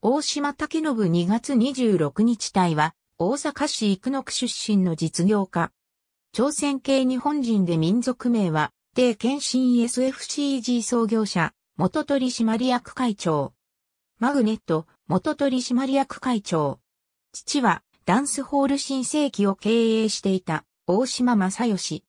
大島武信2月26日隊は、大阪市生野区出身の実業家。朝鮮系日本人で民族名は、帝県新 SFCG 創業者、元取締役会長。マグネット、元取締役会長。父は、ダンスホール新世紀を経営していた、大島正義。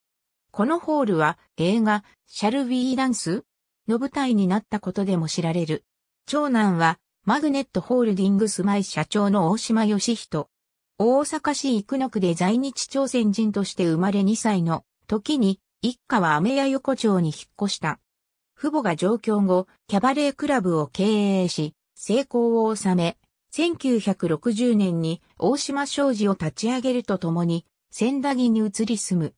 このホールは、映画、シャルビーダンスの舞台になったことでも知られる。長男は、マグネットホールディングス前社長の大島義人。大阪市生野区で在日朝鮮人として生まれ2歳の時に一家は雨屋横丁に引っ越した。父母が上京後、キャバレークラブを経営し、成功を収め、1960年に大島商事を立ち上げるとともに、千駄木に移り住む。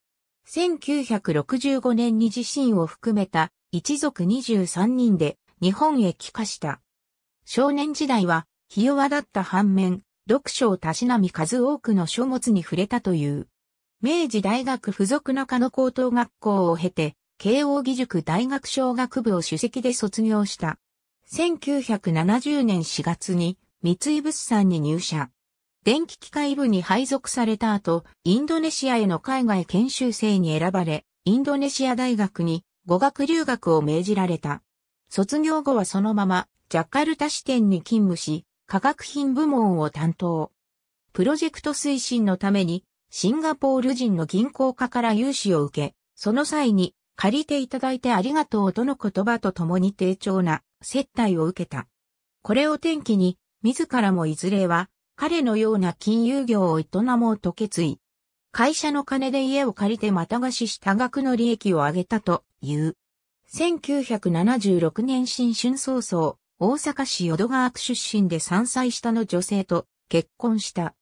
1965年に自身を含めた一族23人で日本へ帰化した。少年時代は、ひ弱だった反面、読書をたしなみ数多くの書物に触れたという。明治大学附属中野高等学校を経て、慶応義塾大学小学部を主席で卒業した。1970年4月に三井物産に入社。電気機械部に配属された後、インドネシアへの海外研修生に選ばれ、インドネシア大学に語学留学を命じられた。卒業後はそのままジャカルタ支店に勤務し、化学品部門を担当。プロジェクト推進のために、シンガポール人の銀行家から融資を受け、その際に、借りていただいてありがとうとの言葉と共に丁重な接待を受けた。これを転機に、自らもいずれは、彼のような金融業を営もうと決意。会社の金で家を借りてまた貸しした額の利益を上げたという。1976年新春早々、大阪市淀川区出身で3歳下の女性と結婚した。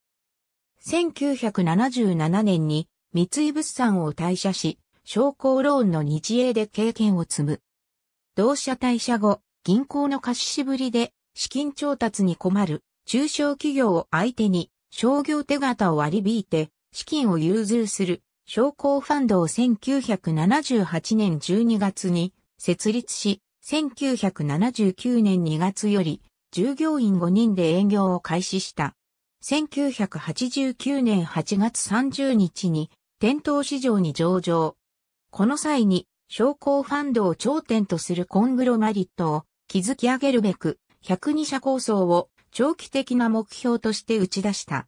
1977年に三井物産を退社し、商工ローンの日営で経験を積む。同社退社後、銀行の貸しぶりで資金調達に困る中小企業を相手に商業手形を割り引いて資金を融通する商工ファンドを1978年12月に設立し、1979年2月より従業員5人で営業を開始した。1989年8月30日に店頭市場に上場。この際に商工ファンドを頂点とするコングロマリットを築き上げるべく102社構想を長期的な目標として打ち出した。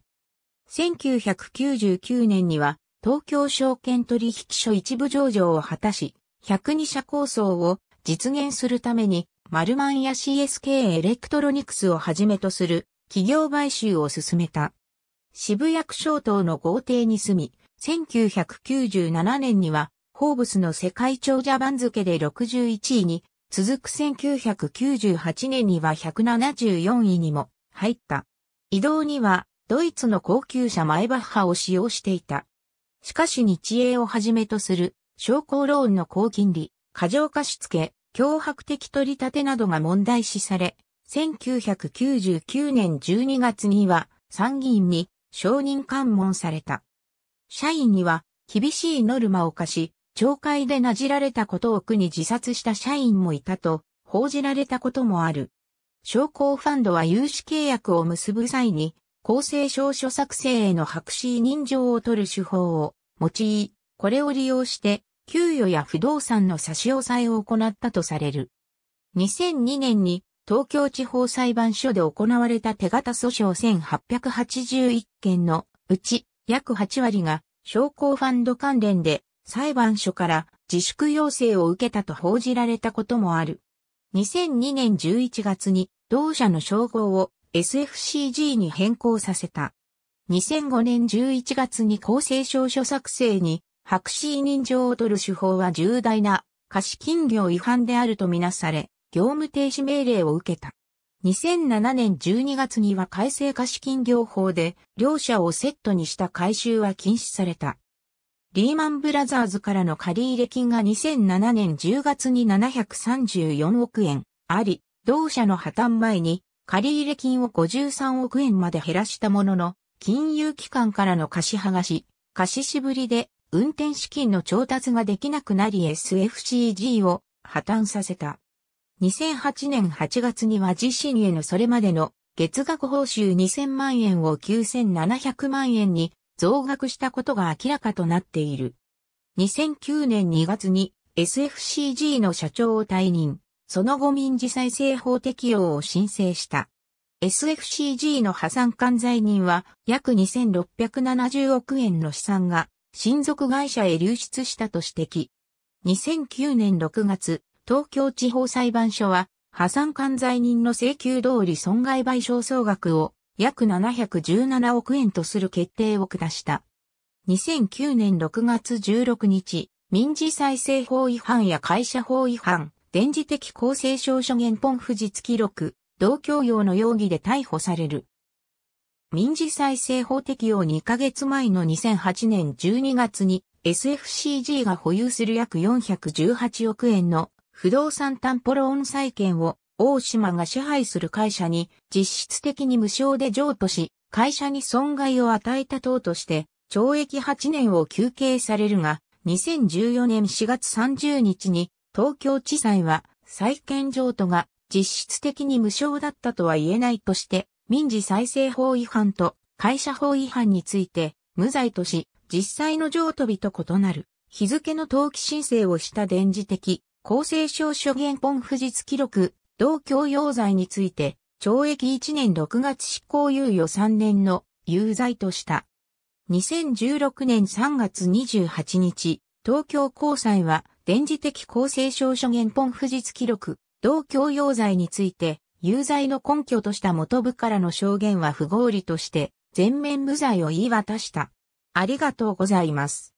1999年には東京証券取引所一部上場を果たし、102社構想を実現するために、マルマンや CSK エレクトロニクスをはじめとする企業買収を進めた。渋谷区小島の豪邸に住み、1997年には、ホーブスの世界長者番付で61位に、続く1998年には174位にも入った。移動には、ドイツの高級車マイバッハを使用していた。しかし日英をはじめとする、商工ローンの高金利、過剰貸付、脅迫的取り立てなどが問題視され、1999年12月には参議院に承認喚問された。社員には厳しいノルマを課し、懲戒でなじられたことを苦に自殺した社員もいたと報じられたこともある。商工ファンドは融資契約を結ぶ際に、公正証書作成への白紙人情を取る手法を用い、これを利用して給与や不動産の差し押さえを行ったとされる。2002年に東京地方裁判所で行われた手形訴訟1881件のうち約8割が商工ファンド関連で裁判所から自粛要請を受けたと報じられたこともある。2002年11月に同社の称号を SFCG に変更させた。2005年11月に公正証書作成に白紙委任状を取る手法は重大な貸金業違反であるとみなされ、業務停止命令を受けた。2007年12月には改正貸金業法で、両者をセットにした回収は禁止された。リーマンブラザーズからの借入金が2007年10月に734億円あり、同社の破綻前に借入金を53億円まで減らしたものの、金融機関からの貸し剥がし、貸ししぶりで運転資金の調達ができなくなり SFCG を破綻させた。2008年8月には自身へのそれまでの月額報酬2000万円を9700万円に増額したことが明らかとなっている。2009年2月に SFCG の社長を退任、その後民事再生法適用を申請した。SFCG の破産管財人は約2670億円の資産が親族会社へ流出したと指摘。2009年6月、東京地方裁判所は、破産管財人の請求通り損害賠償総額を約717億円とする決定を下した。2009年6月16日、民事再生法違反や会社法違反、電磁的公正証書原本不実記録、同教養の容疑で逮捕される。民事再生法適用2ヶ月前の2008年12月に SFCG が保有する約418億円の不動産担保ローン債権を大島が支配する会社に実質的に無償で譲渡し、会社に損害を与えた等として懲役8年を求刑されるが、2014年4月30日に東京地裁は債権譲渡が実質的に無償だったとは言えないとして民事再生法違反と会社法違反について無罪とし、実際の譲渡日と異なる日付の登記申請をした電磁的公正証書原本不実記録同共用罪について懲役1年6月執行猶予3年の有罪とした。2016年3月28日、東京高裁は電磁的公正証書原本不実記録同共用罪について有罪の根拠とした元部からの証言は不合理として、全面無罪を言い渡した。ありがとうございます。